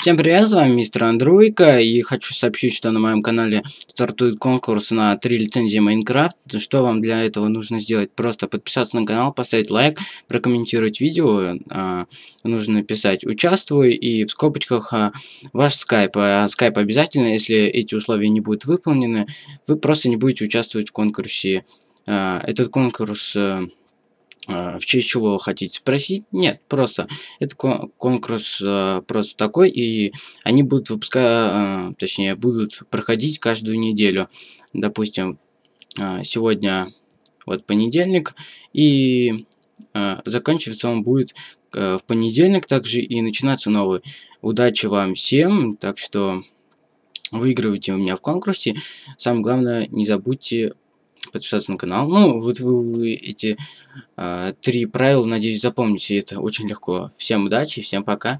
Всем привет, с вами мистер Андройка и хочу сообщить, что на моем канале стартует конкурс на три лицензии Майнкрафт. Что вам для этого нужно сделать? Просто подписаться на канал, поставить лайк, прокомментировать видео, а, нужно написать «Участвую» и в скобочках а, ваш скайп. А, скайп обязательно, если эти условия не будут выполнены, вы просто не будете участвовать в конкурсе. А, этот конкурс... А, Э, в честь чего вы хотите спросить? Нет, просто это конкурс э, просто такой, и они будут выпускать, э, точнее, будут проходить каждую неделю. Допустим, сегодня вот понедельник, и заканчиваться он будет в понедельник также и начинаться новый. Удачи вам всем, так что выигрывайте у меня в конкурсе. Самое главное, не забудьте подписаться на канал. Ну, вот вы эти э, три правила, надеюсь, запомните. Это очень легко. Всем удачи, всем пока.